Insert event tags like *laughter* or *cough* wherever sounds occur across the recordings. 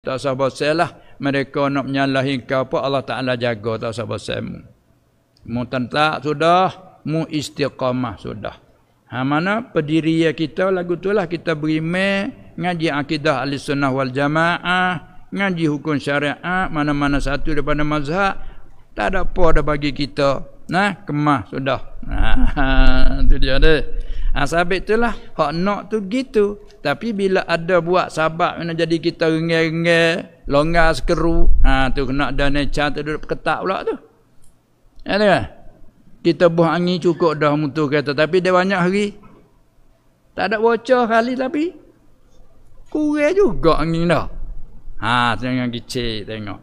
Tak usah bosan lah. Mereka nak menyalahi kau pun Allah Ta'ala jaga. Tak usah bosan mu. Mu tentak sudah. Mu istiqamah sudah. Ha, mana pediria ya kita lagu tu lah kita beri Ngaji akidah ahli sunnah wal jamaah. Ngaji hukum syariah. Mana-mana satu daripada mazhab. Tak ada apa ada bagi kita. Nah, kemah sudah. Ha, *laughs* ha, tu dia deh. Ha, sabit tu lah. Hak nak tu gitu. Tapi bila ada buat sabak mana jadi kita ngengeng, longgar sekeru, ha tu kena ada nechan tu duduk ketak pula tu. Ya tu kan? Kita buah angin cukup dah mutu kata tapi dia banyak hari. Tak ada bocor kali tapi kurang juga angin dah. Ha tengok kecil tengok.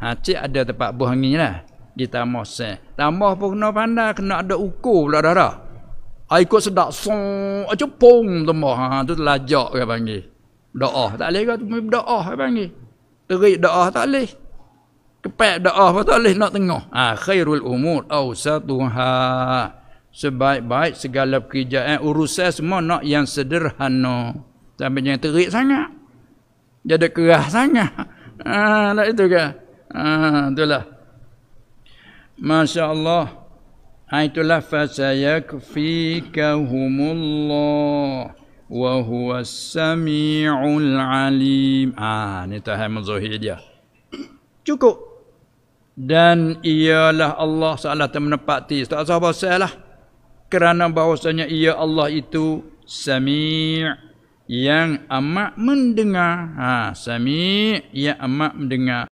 Ha cik ada tempat buah angin lah. Kita mosen. Tambah pun kena pandai kena ada ukur pula darah. Ha, ikut sedak. Song, cepung tembak. Ha, tu terlajak dia panggil. Doa. Tak boleh kau tu. Doa dia panggil. Terik doa tak boleh. Kepek doa pun tak boleh nak tengok. Ha, khairul umur. Au satuha. Sebaik-baik segala pekerjaan. Urusan semua nak yang sederhana. Sampai jangan terik sangat. Jadi kerah sangat. Ha, tak itu ke? Ha, itulah. Masya Masya Allah. Ha, itulah fasayakfikahumullah wa huwa samiul alim. Ah, ni tahan menzuhir dia. Cukup. Dan ialah Allah salah tak menepati. Tak usah pasal lah. Kerana bahawasanya ia Allah itu sami' yang amat mendengar. Ha, sami' yang amat mendengar.